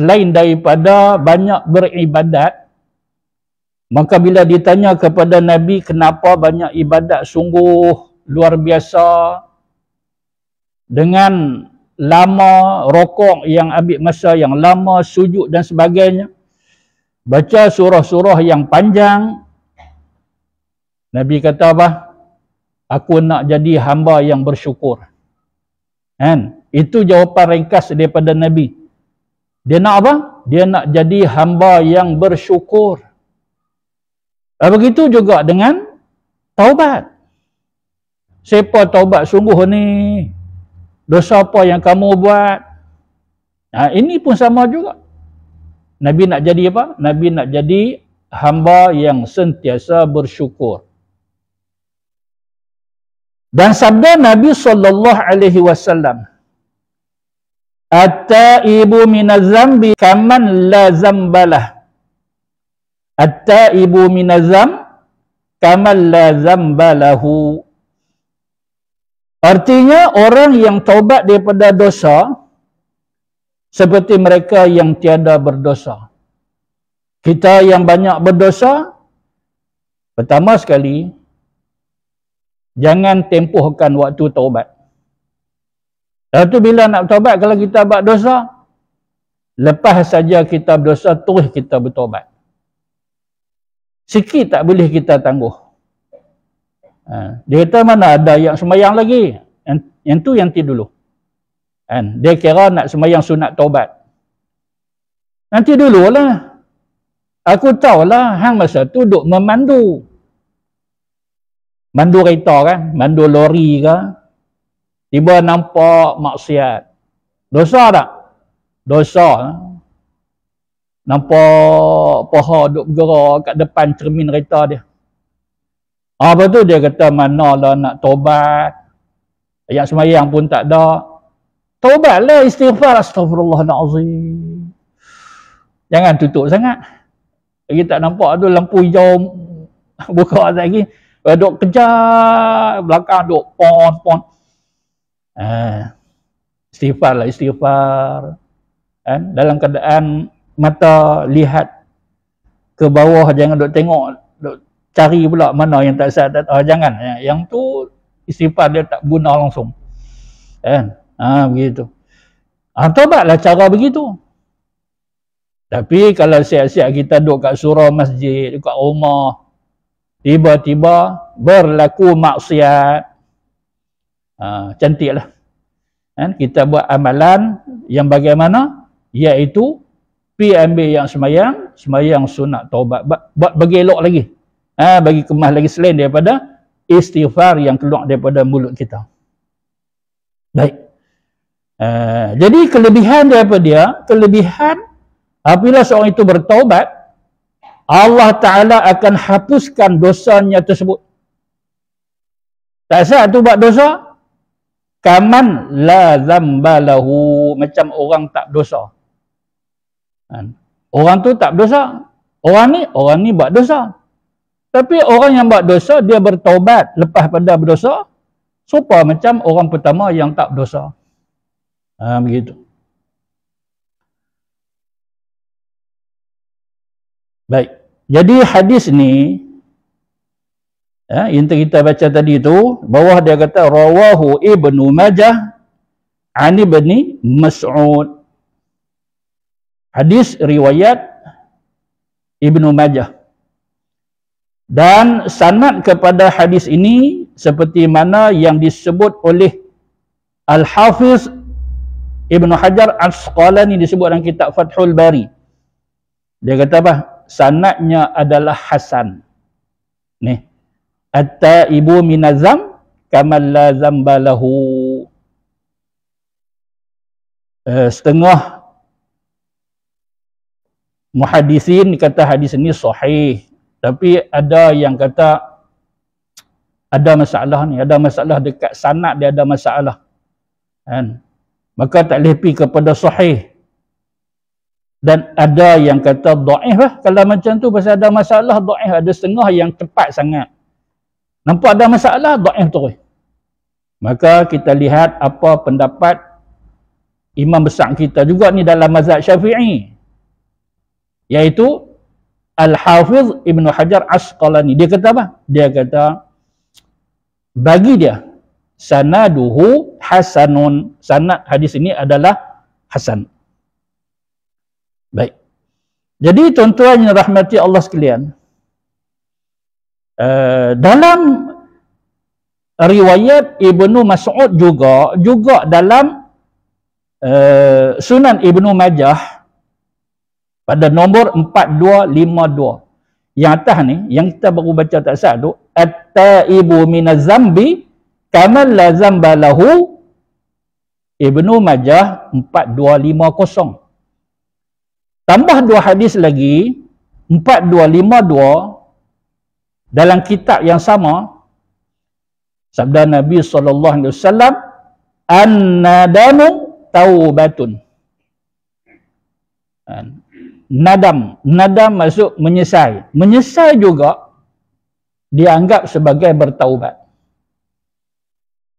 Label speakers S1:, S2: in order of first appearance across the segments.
S1: selain daripada banyak beribadat maka bila ditanya kepada nabi kenapa banyak ibadat sungguh luar biasa dengan lama rokok yang ambil masa yang lama sujud dan sebagainya baca surah-surah yang panjang nabi kata apa aku nak jadi hamba yang bersyukur kan itu jawapan ringkas daripada nabi dia nak apa? Dia nak jadi hamba yang bersyukur. Begitu juga dengan taubat. Siapa taubat sungguh ni? Dosa apa yang kamu buat? Nah, ini pun sama juga. Nabi nak jadi apa? Nabi nak jadi hamba yang sentiasa bersyukur. Dan sabda Nabi sallallahu alaihi wasallam, At-ta'ibu minazambi kaman la zambalah. at ibu minazam kaman la zambalahu. Artinya orang yang taubat daripada dosa seperti mereka yang tiada berdosa. Kita yang banyak berdosa, pertama sekali, jangan tempuhkan waktu taubat. Lepas tu bila nak bertobat kalau kita buat dosa, lepas saja kita berdosa terus kita bertobat. Sikit tak boleh kita tangguh. Ha. Dia kata mana ada yang semayang lagi. Yang, yang tu yang ti dulu. Kan? Dia kira nak semayang sunat taubat. Nanti dulu lah. Aku tahu lah, hang masa tu duk memandu. Mandu kereta kan? Mandu lori ke? Tiba nampak maksiat. Dosa tak? Dosa. Ha? Nampak paha duk bergerak kat depan cermin kereta dia. Ha, apa tu dia kata manalah nak tobat. Ayat semayang pun tak ada. Tobatlah istighfar astagfirullahalazim. Jangan tutup sangat. Lagi tak nampak tu lampu hijau buka lagi. Duk kejar belakang duk pon pon. Ah. istighfar lah istighfar kan? dalam keadaan mata lihat ke bawah jangan duk tengok duk cari pula mana yang tak sah tak tahu jangan ya, yang tu istighfar dia tak guna langsung kan ha begitu ha, ah, tobatlah cara begitu tapi kalau siap-siap kita duduk kat surau masjid, dekat rumah, tiba-tiba berlaku maksiat, Ha, cantiklah. Kan? Kita buat amalan yang bagaimana? Iaitu PMB yang semayang, semayang sunat taubat. Buat bagi elok lagi. Ha, bagi kemah lagi selain daripada istighfar yang keluar daripada mulut kita. Baik. Uh, jadi kelebihan daripada dia, kelebihan apabila seorang itu bertaubat, Allah Ta'ala akan hapuskan dosanya tersebut. Tak sah tu buat dosa, kaman la zambalahu macam orang tak dosa kan? orang tu tak dosa orang ni orang ni buat dosa tapi orang yang buat dosa dia bertaubat lepas pada berdosa serupa macam orang pertama yang tak berdosa ha, begitu baik jadi hadis ni ya, yang kita baca tadi tu bawah dia kata rawahu ibnu majah Ani ibni mas'ud hadis riwayat ibnu majah dan sanad kepada hadis ini seperti mana yang disebut oleh al hafiz ibnu hajar al asqalani disebut dalam kitab fathul bari dia kata apa sanadnya adalah hasan Nih, at ibu minazam kamal la zambalahu. Uh, eh, setengah muhadisin kata hadis ni sahih. Tapi ada yang kata ada masalah ni. Ada masalah dekat sana, dia ada masalah. Kan? Maka tak boleh pergi kepada sahih. Dan ada yang kata da'if lah. Kalau macam tu pasal ada masalah da'if. Ada setengah yang cepat sangat. Nampak ada masalah, da'if terus. Maka kita lihat apa pendapat imam besar kita juga ni dalam mazhab syafi'i. Iaitu Al-Hafiz Ibn Hajar Asqalani. Dia kata apa? Dia kata, bagi dia, sanaduhu hasanun. Sanad hadis ini adalah hasan. Baik. Jadi tuan-tuan yang rahmati Allah sekalian, Eh, dalam riwayat Ibnu Mas'ud juga juga dalam uh, Sunan Ibnu Majah pada nombor 4252 yang atas ni yang kita baru baca tak sah tu at-taibu minazambi kama la zambalahu Ibnu Majah 4250 tambah dua hadis lagi 4252 dalam kitab yang sama sabda Nabi sallallahu alaihi wasallam annadamu taubatun kan? nadam nadam maksud menyesal menyesal juga dianggap sebagai bertaubat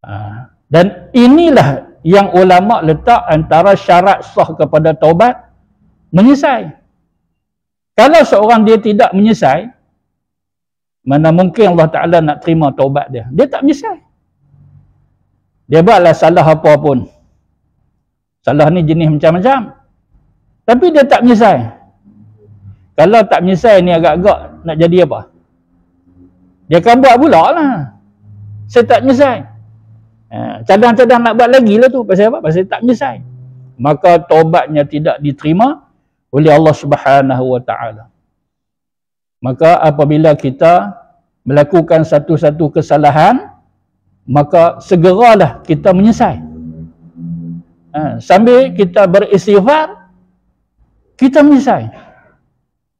S1: ha. dan inilah yang ulama letak antara syarat sah kepada taubat menyesal kalau seorang dia tidak menyesal mana mungkin Allah Ta'ala nak terima taubat dia. Dia tak menyesal. Dia buatlah salah apa pun. Salah ni jenis macam-macam. Tapi dia tak menyesal. Kalau tak menyesal ni agak-agak nak jadi apa? Dia akan buat pula lah. Saya tak menyesal. Ha, cadang-cadang nak buat lagi lah tu. Pasal apa? Pasal tak menyesal. Maka taubatnya tidak diterima oleh Allah Subhanahu Wa Taala maka apabila kita melakukan satu-satu kesalahan maka segeralah kita menyesai ha, sambil kita beristighfar kita menyesai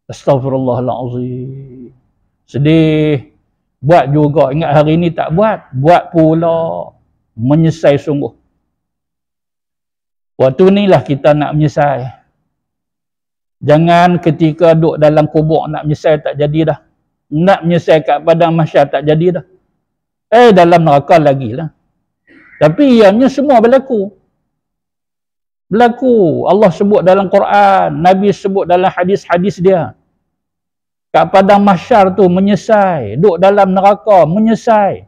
S1: Astaghfirullahalazim. sedih buat juga ingat hari ini tak buat buat pula menyesai sungguh waktu inilah kita nak menyesai Jangan ketika duduk dalam kubur nak menyesal tak jadi dah. Nak menyesal kat padang masyarakat tak jadi dah. Eh dalam neraka lagi lah. Tapi ianya semua berlaku. Berlaku. Allah sebut dalam Quran. Nabi sebut dalam hadis-hadis dia. Kat padang masyar tu menyesai. Duduk dalam neraka menyesai.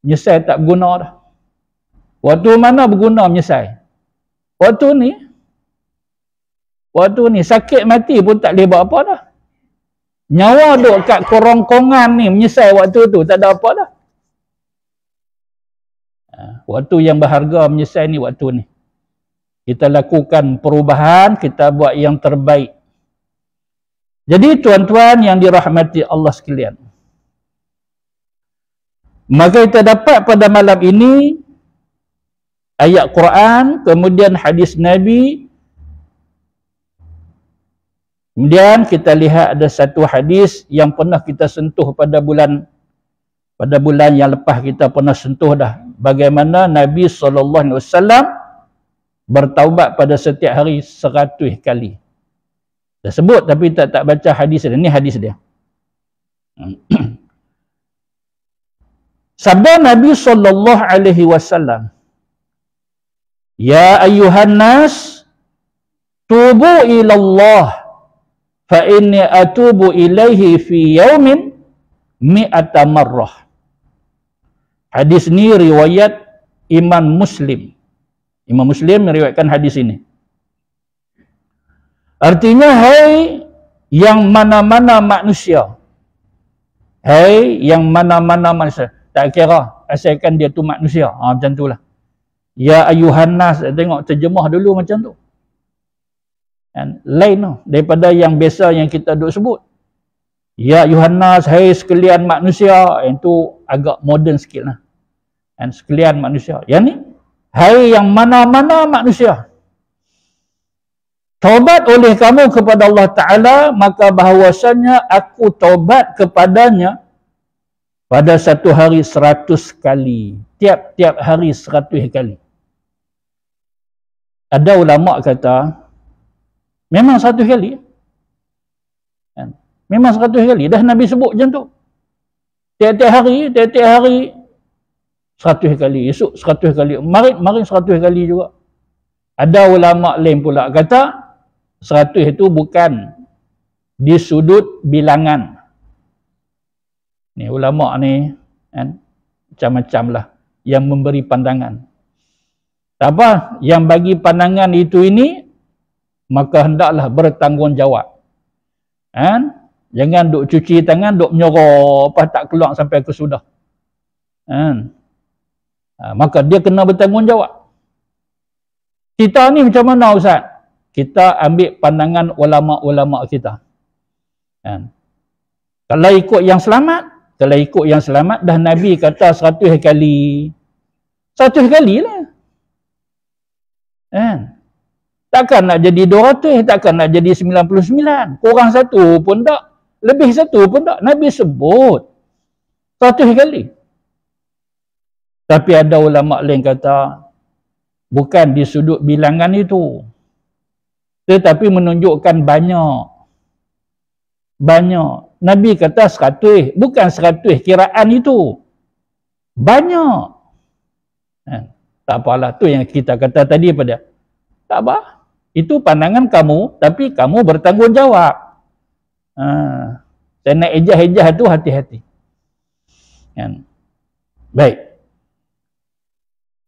S1: Menyesai tak berguna dah. Waktu mana berguna menyesai? Waktu ni Waktu ni sakit mati pun tak boleh buat apa dah. Nyawa duk kat korongkongan ni menyesal waktu tu tak ada apa dah. Ha, waktu yang berharga menyesal ni waktu ni. Kita lakukan perubahan, kita buat yang terbaik. Jadi tuan-tuan yang dirahmati Allah sekalian. Maka kita dapat pada malam ini ayat Quran, kemudian hadis Nabi, Kemudian kita lihat ada satu hadis yang pernah kita sentuh pada bulan pada bulan yang lepas kita pernah sentuh dah bagaimana Nabi sallallahu alaihi wasallam bertaubat pada setiap hari seratus kali. Dah sebut tapi tak tak baca hadis dia. Ini hadis dia. Sabda Nabi sallallahu alaihi wasallam Ya ayuhan nas tubu ila Allah fa inni atubu ilaihi fi yaumin mi'ata marrah hadis ni riwayat iman muslim Iman muslim meriwayatkan hadis ini artinya hai hey, yang mana-mana manusia hai hey, yang mana-mana manusia tak kira asalkan dia tu manusia ha, macam tu lah ya ayuhan nas tengok terjemah dulu macam tu dan lain no, lah. daripada yang biasa yang kita duk sebut. Ya Yohanes, hai sekalian manusia, yang tu agak modern sikit lah. And sekalian manusia. Yang ni, hai yang mana-mana manusia. Taubat oleh kamu kepada Allah Ta'ala, maka bahawasanya aku taubat kepadanya pada satu hari seratus kali. Tiap-tiap hari seratus kali. Ada ulama kata, Memang satu kali, kan? Memang satu kali. Dah Nabi sebut macam tu. Tiap-tiap hari, tiap-tiap hari, satu kali. Esok satu kali. Marik, marik satu kali juga. Ada ulama lain pula kata, satu itu bukan di sudut bilangan. Ni ulama ni, kan, macam-macam lah yang memberi pandangan. Tak apa, yang bagi pandangan itu ini maka hendaklah bertanggungjawab. Kan? Jangan duk cuci tangan, duk menyorok, apa tak keluar sampai ke sudah. Kan? Ha, maka dia kena bertanggungjawab. Kita ni macam mana Ustaz? Kita ambil pandangan ulama-ulama kita. Kan? Kalau ikut yang selamat, kalau ikut yang selamat, dah Nabi kata seratus kali. Seratus kali lah. Kan? takkan nak jadi 200 takkan nak jadi 99 kurang satu pun tak lebih satu pun tak Nabi sebut satu kali tapi ada ulama lain kata bukan di sudut bilangan itu tetapi menunjukkan banyak banyak Nabi kata 100 bukan 100 kiraan itu banyak eh, tak apalah tu yang kita kata tadi pada tak apa itu pandangan kamu, tapi kamu bertanggungjawab. Ha. Dan nak ejah-ejah itu hati-hati. Kan? Baik.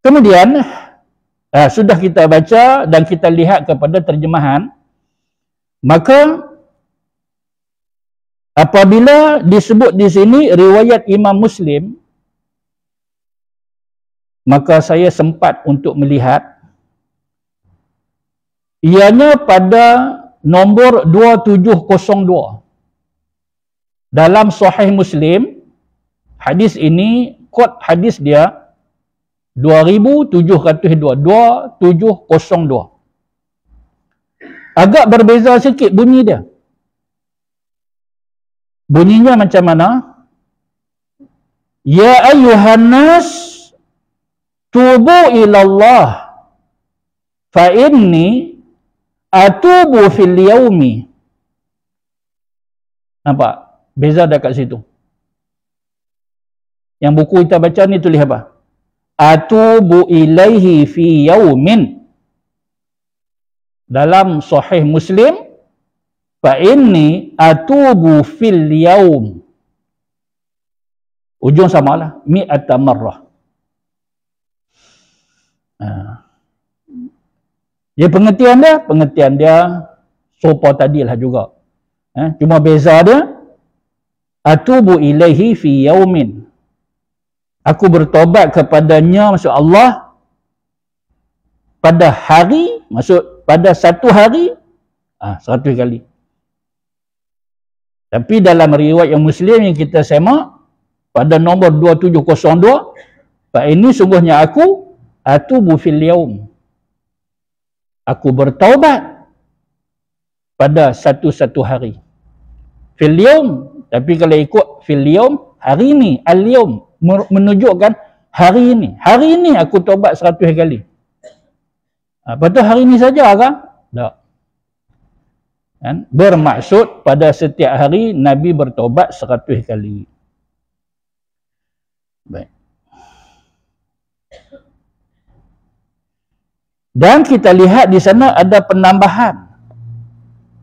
S1: Kemudian, eh, sudah kita baca dan kita lihat kepada terjemahan, maka apabila disebut di sini riwayat Imam Muslim, maka saya sempat untuk melihat ianya pada nombor 2702 dalam sahih muslim hadis ini kod hadis dia 2702 2702 agak berbeza sikit bunyi dia bunyinya macam mana ya ayuhan nas tubu ila fa inni atubu fil yaumi nampak beza dekat situ yang buku kita baca ni tulis apa atubu ilaihi fi yaumin dalam sahih muslim fa inni atubu fil yaum ujung samalah mi'at marrah ha. Dia pengertian dia, pengertian dia sopa tadi lah juga. Eh, cuma beza dia, Atubu ilaihi fi yaumin. Aku bertobat kepadanya, maksud Allah, pada hari, maksud pada satu hari, ah seratus kali. Tapi dalam riwayat yang Muslim yang kita semak, pada nombor 2702, Pak ini sungguhnya aku, Atubu fil yaumin aku bertaubat pada satu-satu hari. Filium, tapi kalau ikut filium, hari ini, alium, menunjukkan hari ini. Hari ini aku taubat seratus kali. Apa ha, tu hari ini saja kan? Tak. Kan? Bermaksud pada setiap hari Nabi bertobat seratus kali. Baik. Dan kita lihat di sana ada penambahan.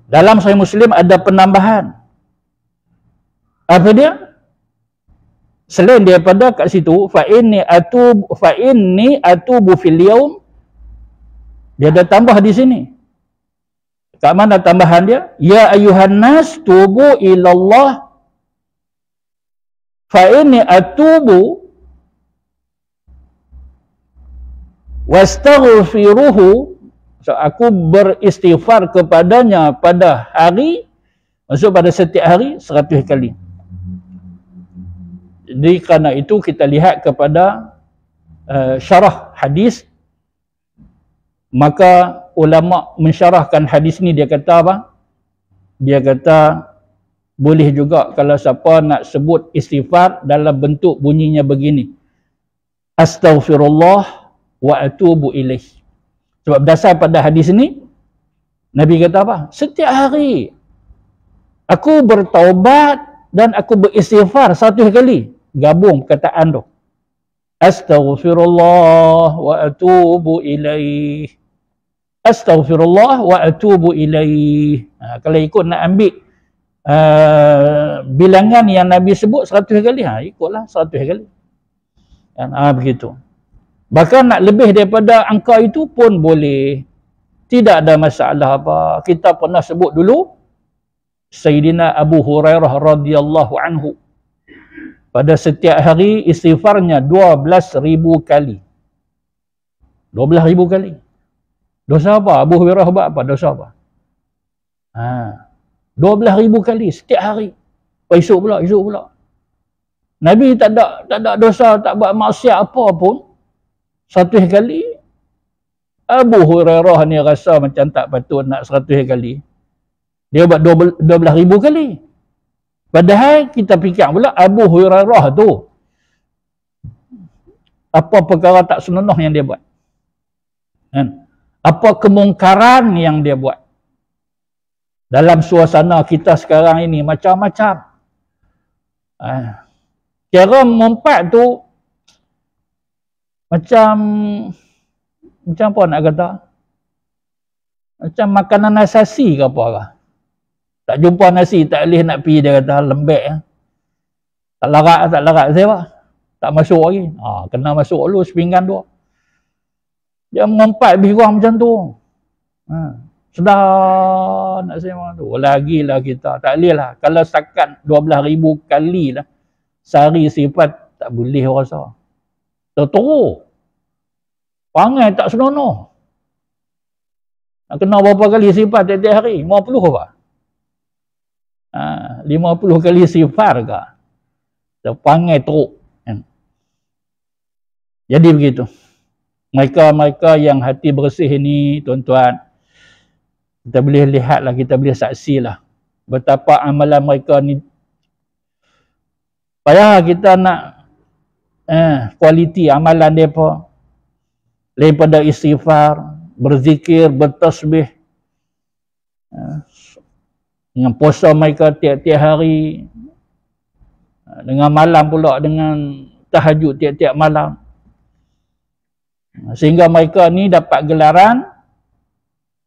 S1: Dalam Sahih Muslim ada penambahan. Apa dia? Selain daripada kat situ fa inni atub fa inni atubu fil yaum dia ada tambah di sini. Kat mana tambahan dia? Ya ayuhan nas tubu ilallah Allah fa inni atubu wastaghfiruhu so aku beristighfar kepadanya pada hari maksud pada setiap hari 100 kali jadi kerana itu kita lihat kepada uh, syarah hadis maka ulama mensyarahkan hadis ni dia kata apa dia kata boleh juga kalau siapa nak sebut istighfar dalam bentuk bunyinya begini astaghfirullah wa atubu ilaih. Sebab berdasar pada hadis ini, Nabi kata apa? Setiap hari, aku bertaubat dan aku beristighfar satu kali. Gabung perkataan tu. Astaghfirullah wa atubu ilaih. Astaghfirullah wa atubu ilaih. Ha, kalau ikut nak ambil uh, bilangan yang Nabi sebut 100 kali. Ha, ikutlah 100 kali. Dan, ha, begitu. Bahkan nak lebih daripada angka itu pun boleh. Tidak ada masalah apa. Kita pernah sebut dulu Sayyidina Abu Hurairah radhiyallahu anhu. Pada setiap hari istighfarnya 12000 kali. 12000 kali. Dosa apa? Abu Hurairah buat apa? Dosa apa? Ha. 12000 kali setiap hari. Pak oh, esok pula, esok pula. Nabi tak ada tak ada dosa, tak buat maksiat apa pun. Satu kali Abu Hurairah ni rasa macam tak patut nak seratus kali. Dia buat dua, belah ribu kali. Padahal kita fikir pula Abu Hurairah tu apa perkara tak senonoh yang dia buat. Kan? Apa kemungkaran yang dia buat. Dalam suasana kita sekarang ini macam-macam. Ha. Kira mumpat tu macam macam apa nak kata? Macam makanan asasi ke apa ke? Tak jumpa nasi, tak boleh nak pergi dia kata lembek. Eh. Tak larat, tak larat siapa? Tak masuk lagi. Ha, kena masuk dulu sepinggan dua. Dia mengumpat lebih kurang macam tu. Ha. Sudah nak sembah tu. Lagi lah kita. Tak boleh lah. Kalau setakat ribu kali lah. Sehari sifat tak boleh rasa. Teruk. Pangai tak senonoh. Nak kena berapa kali sifar tiap-tiap hari? 50 apa? Ha, 50 kali sifar ke? Dia pangai teruk. Kan? Jadi begitu. Mereka-mereka yang hati bersih ini, tuan-tuan, kita boleh lihatlah, kita boleh saksilah betapa amalan mereka ni. Payah kita nak eh, kualiti amalan mereka. Lain pada istighfar, berzikir, bertasbih. Ha, dengan puasa mereka tiap-tiap hari. Ha, dengan malam pula, dengan tahajud tiap-tiap malam. Sehingga mereka ni dapat gelaran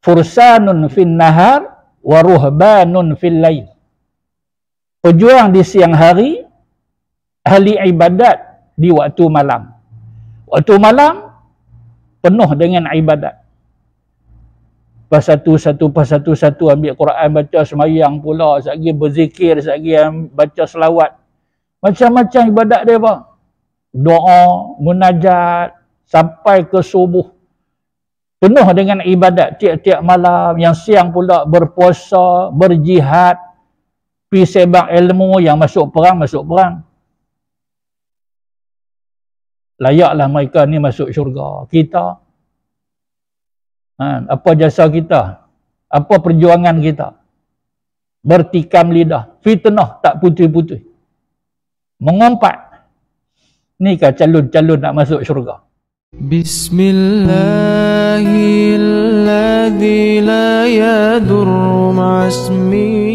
S1: Fursanun fin nahar Waruhbanun fin lay Pejuang di siang hari Ahli ibadat di waktu malam. Waktu malam penuh dengan ibadat. Pas satu-satu, pas satu-satu ambil Quran, baca semayang pula, sehari berzikir, sehari baca selawat. Macam-macam ibadat dia apa? Doa, munajat, sampai ke subuh. Penuh dengan ibadat tiap-tiap malam, yang siang pula berpuasa, berjihad, pergi sebab ilmu, yang masuk perang, masuk perang layaklah mereka ni masuk syurga. Kita ha, apa jasa kita? Apa perjuangan kita? Bertikam lidah, fitnah tak putih-putih. Mengompak. Ni ke calon-calon nak masuk syurga? Bismillahirrahmanirrahim.